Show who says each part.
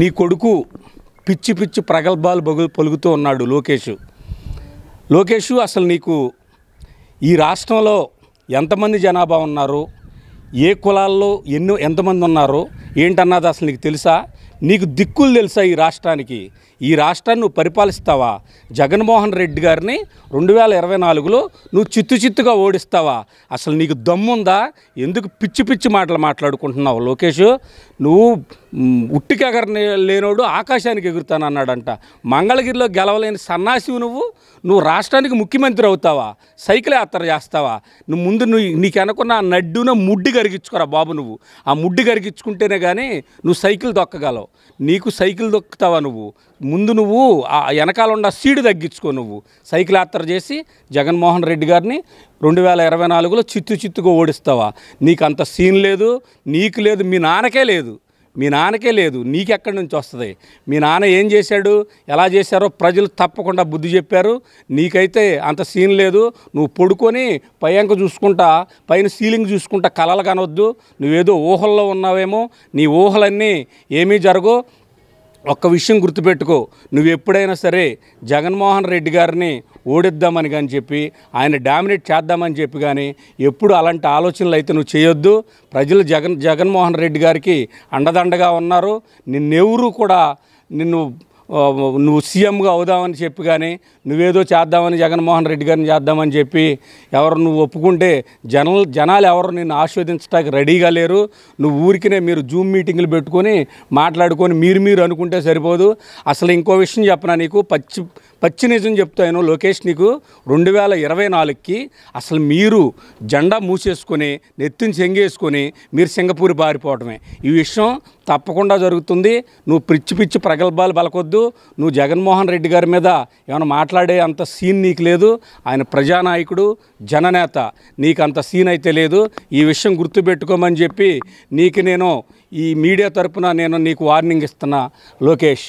Speaker 1: నీ కొడుకు పిచ్చి పిచ్చి ప్రగల్భాలు బగు పలుకుతూ ఉన్నాడు లోకేష్ లోకేష్ అసలు నీకు ఈ రాష్ట్రంలో ఎంతమంది జనాభా ఉన్నారు ఏ కులాల్లో ఎన్నో ఎంతమంది ఉన్నారు ఏంటన్నది అసలు నీకు తెలుసా నీకు దిక్కులు తెలుసా ఈ రాష్ట్రానికి ఈ రాష్ట్రాన్ని నువ్వు పరిపాలిస్తావా జగన్మోహన్ రెడ్డి గారిని రెండు వేల ఇరవై నాలుగులో నువ్వు చిత్తు చిత్తుగా ఓడిస్తావా అసలు నీకు దమ్ముందా ఎందుకు పిచ్చి పిచ్చి మాటలు మాట్లాడుకుంటున్నావు లోకేష్ నువ్వు ఉట్టికెగర లేనోడు ఆకాశానికి ఎగురుతాను అన్నాడంట మంగళగిరిలో గెలవలేని సన్నాసివు నువ్వు నువ్వు రాష్ట్రానికి ముఖ్యమంత్రి అవుతావా సైకిల్ యాత్ర చేస్తావా నువ్వు ముందు నువ్వు నీకు అనుకున్న ఆ నడ్డున ముడ్డి కరిగించుకోరా బాబు నువ్వు ఆ ముడ్డి కరిగించుకుంటేనే కానీ నువ్వు సైకిల్ దొక్కగలవు నీకు సైకిల్ దొక్కుతావా నువ్వు ముందు నువ్వు ఆ వెనకాల ఉన్న సీడు తగ్గించుకో నువ్వు సైకిల్ యాత్ర చేసి జగన్మోహన్ రెడ్డి గారిని రెండు వేల ఇరవై నాలుగులో చిత్తు చిత్తుగా ఓడిస్తావా నీకు అంత సీన్ లేదు నీకు లేదు మీ నాన్నకే లేదు మీ నాన్నకే లేదు నీకెక్కడి నుంచి వస్తుంది మీ నాన్న ఏం చేశాడు ఎలా చేశారో ప్రజలు తప్పకుండా బుద్ధి చెప్పారు నీకైతే అంత సీన్ లేదు నువ్వు పడుకొని పైంక చూసుకుంటా పైన సీలింగ్ చూసుకుంటా కలలు కనవద్దు నువ్వేదో ఊహల్లో ఉన్నావేమో నీ ఊహలన్నీ ఏమీ జరగవు ఒక్క విషయం గుర్తుపెట్టుకో నువ్వు ఎప్పుడైనా సరే జగన్మోహన్ రెడ్డి గారిని ఓడిద్దామని కానీ చెప్పి ఆయన డామినేట్ చేద్దామని చెప్పి కానీ ఎప్పుడు అలాంటి ఆలోచనలు అయితే నువ్వు చేయొద్దు ప్రజలు జగన్ జగన్మోహన్ రెడ్డి గారికి అండదండగా ఉన్నారు నిన్నెవరూ కూడా నిన్ను నువ్వు సీఎంగా అవుదామని చెప్పి కానీ నువ్వేదో చేద్దామని జగన్మోహన్ రెడ్డి గారిని చేద్దామని చెప్పి ఎవరు నువ్వు ఒప్పుకుంటే జన జనాలు ఎవరు నిన్ను ఆస్వాదించడానికి రెడీగా లేరు నువ్వు ఊరికినే మీరు జూమ్ మీటింగ్లు పెట్టుకొని మాట్లాడుకొని మీరు మీరు అనుకుంటే సరిపోదు అసలు ఇంకో విషయం చెప్పిన నీకు పచ్చి పచ్చి నిజం చెప్తాను లోకేష్ నీకు రెండు వేల ఇరవై నాలుగుకి అసలు మీరు జెండా మూసేసుకొని నెత్తిని చెంగేసుకొని మీరు సింగపూర్ బారిపోవడమే ఈ విషయం తప్పకుండా జరుగుతుంది నువ్వు పిచ్చి పిచ్చి ప్రగల్భాలు బలకొద్దు నువ్వు జగన్మోహన్ రెడ్డి గారి మీద ఏమైనా మాట్లాడే అంత సీన్ నీకు లేదు ఆయన ప్రజానాయకుడు జననేత నీకు అంత సీన్ అయితే లేదు ఈ విషయం గుర్తుపెట్టుకోమని చెప్పి నీకు నేను ఈ మీడియా తరపున నేను నీకు వార్నింగ్ ఇస్తున్నా లోకేష్